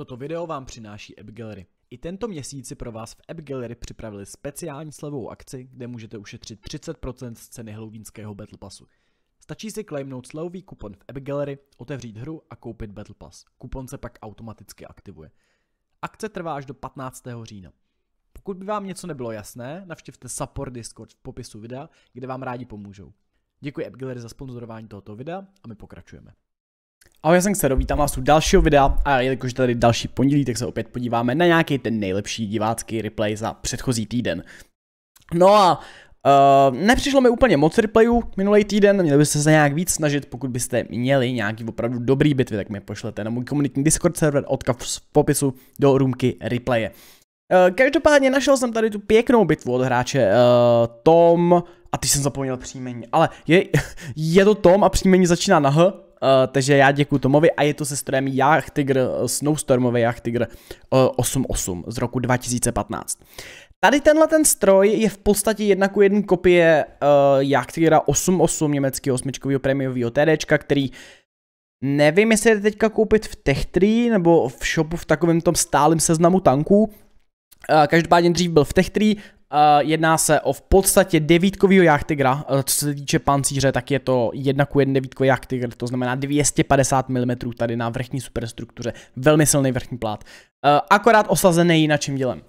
Toto video vám přináší App Gallery. I tento měsíc si pro vás v App Gallery připravili speciální slevou akci, kde můžete ušetřit 30% z ceny halloweenského Battle Passu. Stačí si klejmnout slevový kupon v App Gallery, otevřít hru a koupit Battle Pass. Kupon se pak automaticky aktivuje. Akce trvá až do 15. října. Pokud by vám něco nebylo jasné, navštivte support Discord v popisu videa, kde vám rádi pomůžou. Děkuji AppGallery za sponzorování tohoto videa a my pokračujeme. Ahoj, já jsem se vítám vás u dalšího videa a jelikož tady další pondělí, tak se opět podíváme na nějaký ten nejlepší divácký replay za předchozí týden. No a Uh, nepřišlo mi úplně moc replayů minulý týden, měli byste se nějak víc snažit, pokud byste měli nějaký opravdu dobrý bitvy, tak mi pošlete na můj komunitní Discord server, odkaz v popisu do růmky replaye. Uh, každopádně našel jsem tady tu pěknou bitvu od hráče uh, Tom, a ty jsem zapomněl příjmení, ale je, je to Tom a příjmení začíná na H, Eh, takže já děkuji Tomovi a je to se strojem Yacht Tiger, eh, Snowstormový Yacht Tiger 88 eh, z roku 2015. Tady tenhle ten stroj je v podstatě jedna ku jedné kopie uh, Jagdgera 88 německého osmičkového prémiového TD, který nevím, jestli je teďka koupit v 3 nebo v shopu v takovém tom stálém seznamu tanků. Uh, každopádně dřív byl v 3, Eh, jedná se o v podstatě devítkovýho jachtygra, eh, co se týče pancíře, tak je to jedna ku jeden devítkový jachtyger, to znamená 250 mm tady na vrchní superstruktuře, velmi silný vrchní plát, eh, akorát osazený jinačím dělem.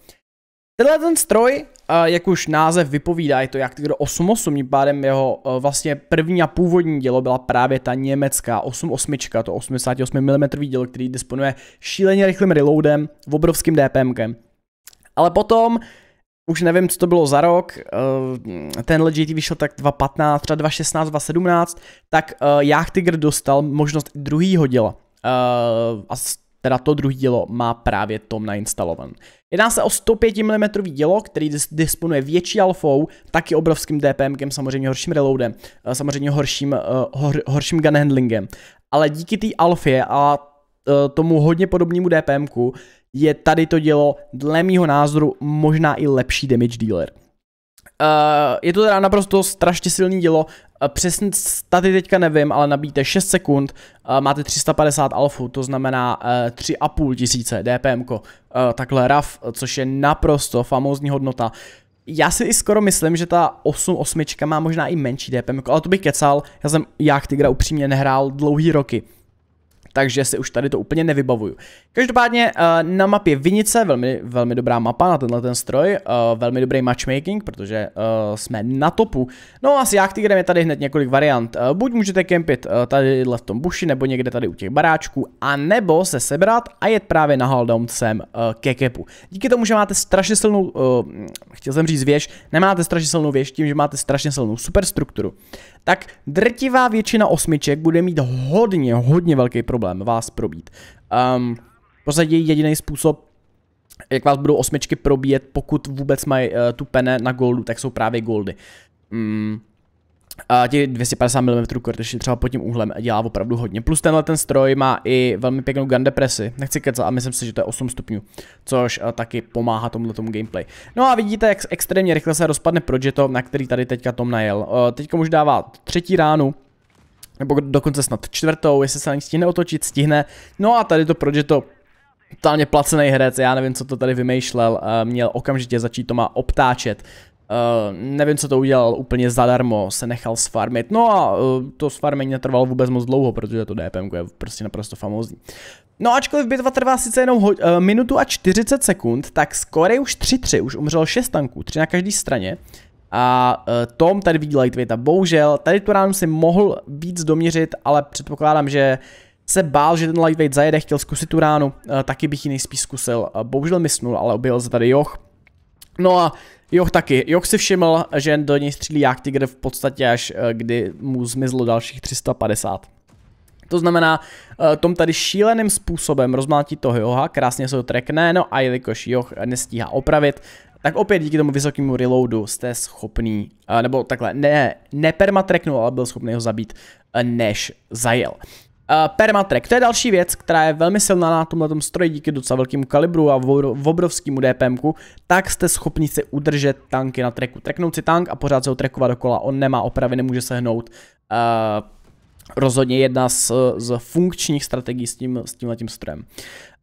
Tenhle ten stroj, jak už název vypovídá, je to Jagdger 88, tím pádem jeho vlastně první a původní dělo byla právě ta německá 88, to 88 mm dílo, který disponuje šíleně rychlým reloadem, obrovským DPMkem. Ale potom už nevím, co to bylo za rok, eh, Ten GT vyšel tak 2015, třeba 2016, 2017, tak Jach eh, Tiger dostal možnost druhýho díla. Eh, a teda to druhé dílo má právě Tom nainstalovan. Jedná se o 105 mm dílo, který dis- disponuje větší alfou, taky obrovským DPMkem, samozřejmě horším reloadem, samozřejmě horším, hor, horším gun handlingem. Ale díky té alfě a Eh, tomu hodně podobnému DPMku je tady to dělo, dle mýho názoru, možná i lepší damage dealer. Uh, je to teda naprosto strašně silný dělo, uh, přesně staty teďka nevím, ale nabíte 6 sekund, uh, máte 350 alfu, to znamená uh, 3,5 tisíce DPM, uh, takhle RAF, což je naprosto famózní hodnota. Já si i skoro myslím, že ta 8.8 má možná i menší DPM, ale to bych kecal, já jsem jak Tigra upřímně nehrál dlouhý roky takže si už tady to úplně nevybavuju. Každopádně eh, na mapě Vinice, velmi, velmi dobrá mapa na tenhle ten stroj, eh, velmi dobrý matchmaking, protože eh, jsme na topu. No a s Jagtigrem je tady hned několik variant. Buď můžete kempit tady v tom buši, nebo někde tady u těch baráčků, a nebo se sebrat a jet právě na Haldom sem ke kepu. Díky tomu, že máte strašně silnou, chtěl jsem říct věž, nemáte strašně silnou věž tím, že máte strašně silnou superstrukturu, tak drtivá většina osmiček bude mít hodně, hodně velký problém problém vás probít. Um, v podstatě jediný způsob, jak vás budou osmičky probíjet, pokud vůbec mají uh, tu pene na goldu, tak jsou právě goldy. Mm, a těch 250 mm kortyši třeba pod tím úhlem dělá opravdu hodně. Plus tenhle ten stroj má i velmi pěknou gun depresi, nechci kecat, a myslím si, že to je 8 stupňů, což eh, taky pomáhá tomuto tomu gameplay. No a vidíte, jak extrémně rychle se rozpadne Projeto, na který tady teďka Tom najel. Eh, teďka už dává třetí ránu, nebo dokonce snad čtvrtou, jestli se na ní stihne otočit, stihne. No a tady to, protože to totálně placený herec, já nevím, co to tady vymýšlel, eh, měl okamžitě začít to má obtáčet. Uh, nevím, co to udělal úplně zadarmo, se nechal sfarmit. No a uh, to sfarmení netrvalo vůbec moc dlouho, protože to DPM je prostě naprosto famózní. No ačkoliv bitva trvá sice jenom uh, minutu a 40 sekund, tak skoro už 3-3, už umřelo 6 tanků, 3 na každé straně a e, Tom tady vidí a Bohužel, tady tu ránu si mohl víc doměřit, ale předpokládám, že se bál, že ten lightweight zajede, chtěl zkusit tu ránu, e, taky bych ji nejspíš zkusil. E, bohužel snul, ale objel se tady Joch. No a Joch taky. Joch si všiml, že do něj střílí jak Tiger v podstatě až kdy mu zmizlo dalších 350. To znamená, Tom tady šíleným způsobem rozmátí toho Joha, krásně se ho trekne, no a jelikož Joch nestíhá opravit, tak opět díky tomu vysokému reloadu jste schopný, eh, nebo takhle, ne, nepermatreknul, ale byl schopný ho zabít, eh, než zajel. Eh, Permatrek, to je další věc, která je velmi silná na tomhle stroji díky docela velkému kalibru a v obrovskému DPMku, tak jste schopni si udržet tanky na treku. Treknout si tank a pořád se ho trekovat dokola, on nemá opravy, nemůže se hnout. Uh, rozhodně jedna z, z funkčních strategií s, tím, s tímhletím strojem.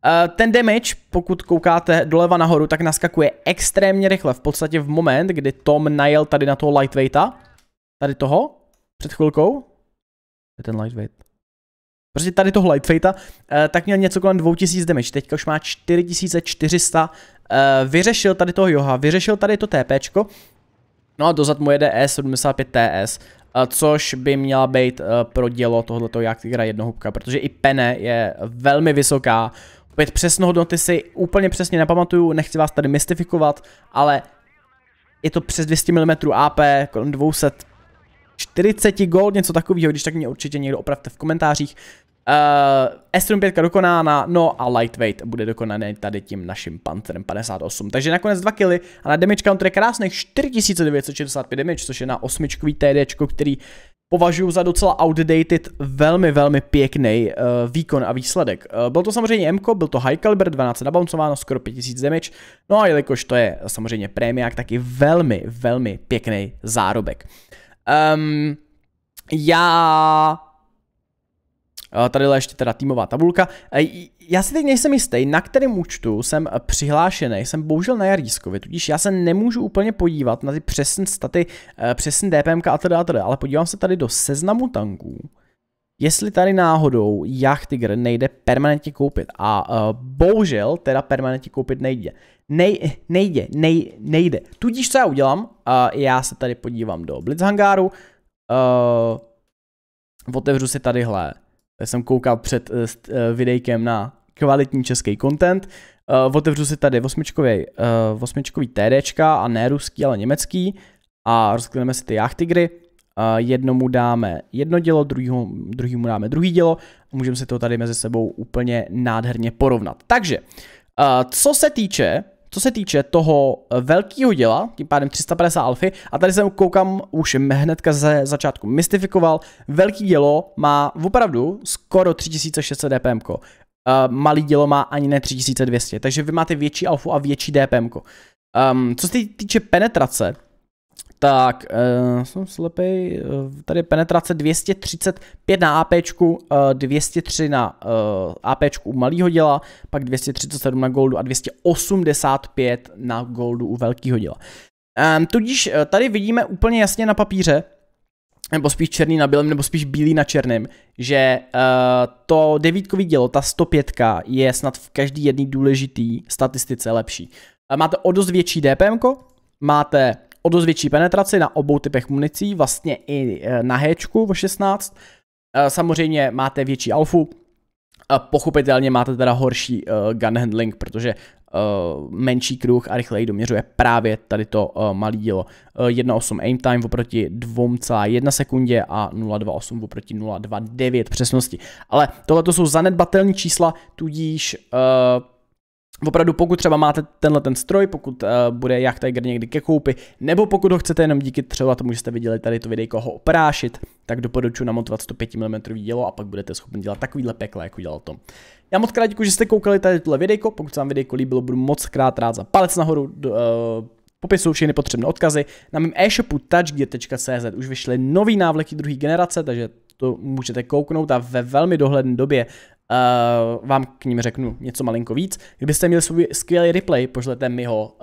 Eh, ten damage, pokud koukáte doleva nahoru, tak naskakuje extrémně rychle, v podstatě v moment, kdy Tom najel tady na toho lightweighta, tady toho, před chvilkou, je ten lightweight, prostě tady toho lightweighta, eh, tak měl něco kolem 2000 damage, teďka už má 4400, eh, vyřešil tady toho Joha, vyřešil tady to TPčko, no a dozad mu jede E75TS, což by měla být pro dělo tohleto jak hra jednohubka, protože i pene je velmi vysoká, Opět hodnoty si úplně přesně nepamatuju, nechci vás tady mystifikovat, ale je to přes 200 mm AP, kolem 200 40 gold, něco takového, když tak mě určitě někdo opravte v komentářích. Uh, eh, S75 dokonána, no a lightweight bude dokonaný tady tím naším Pantherem 58. Takže nakonec 2 kily a na damage counter je krásných 4965 damage, což je na osmičkový TD, který považuji za docela outdated, velmi, velmi pěkný uh, výkon a výsledek. Uh, byl to samozřejmě MK, byl to high caliber, 12 nabouncováno, skoro 5000 damage, no a jelikož to je samozřejmě prémiák, taky velmi, velmi pěkný zárobek. Um, já Eh, tady je ještě teda týmová tabulka. Eh, já si teď nejsem jistý, na kterém účtu jsem eh, přihlášený, jsem bohužel na Jardískovi, tudíž já se nemůžu úplně podívat na ty přesné staty, přesný DPMK a teda, teda, ale podívám se tady do seznamu tanků, jestli tady náhodou Jach Tiger nejde permanentně koupit a uh, bohužel teda permanentně koupit nejde. Nej, nejde, nej, nejde. Tudíž co já udělám, uh, já se tady podívám do Blitzhangáru, uh, otevřu si tadyhle jsem koukal před eh, eh, videjkem na kvalitní český content. Uh, otevřu si tady osmičkový, uh, osmičkový TDčka a ne ruský, ale německý a rozklikneme si ty jachtigry. Uh, jednomu dáme jedno dělo, druhýmu, druhýmu dáme druhý dělo a můžeme si to tady mezi sebou úplně nádherně porovnat. Takže, uh, co se týče co se týče toho eh, velkého děla, tím pádem 350 alfy, a tady jsem koukám už hnedka ze začátku mystifikoval, velký dělo má opravdu skoro 3600 dpm. -ko. Eh, malý dělo má ani ne 3200, takže vy máte větší alfu a větší dpm. -ko. Um, co se týče penetrace, tak, uh, jsem slepej, uh, tady penetrace 235 na AP, uh, 203 na uh, eh, AP u malého děla, pak 237 na goldu a 285 na goldu u velkého děla. Um, ehm, tudíž uh, tady vidíme úplně jasně na papíře, nebo spíš černý na bílém, nebo spíš bílý na černém, že uh, to devítkový dělo, ta 105, je snad v každý jedný důležitý statistice lepší. Uh, máte o dost větší DPM, máte o dost větší penetraci na obou typech municí, vlastně i e, na Hčku o 16. E, samozřejmě máte větší alfu, pochopitelně máte teda horší e, gun handling, protože menší kruh a rychleji doměřuje právě tady to malý dílo. 1.8 aim time oproti 2,1 sekundě a 0.28 oproti 0.29 přesnosti. Ale tohle to jsou zanedbatelní čísla, tudíž uh, Opravdu, pokud třeba máte tenhle ten stroj, pokud uh, bude jak Tiger někdy ke koupi, nebo pokud ho chcete jenom díky třeba tomu, že jste viděli tady to videjko ho oprášit, tak doporučuji namontovat 105 mm dělo a pak budete schopni dělat takovýhle pekle, jako dělal Tom. Já moc krát děkuji, že jste koukali tady tohle videjko, pokud se vám videjko líbilo, budu moc krát rád za palec nahoru, do, uh, popisu všechny potřebné odkazy. Na mém e-shopu touchgear.cz už vyšly nový návleky druhé generace, takže to můžete kouknout a ve velmi dohledné době Uh, vám k ním řeknu něco malinko víc. Kdybyste měli svůj skvělý replay, pošlete mi ho uh,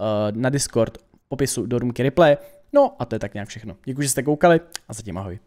na Discord popisu do Roomky replay. No a to je tak nějak všechno. Děkuji, že jste koukali a zatím ahoj.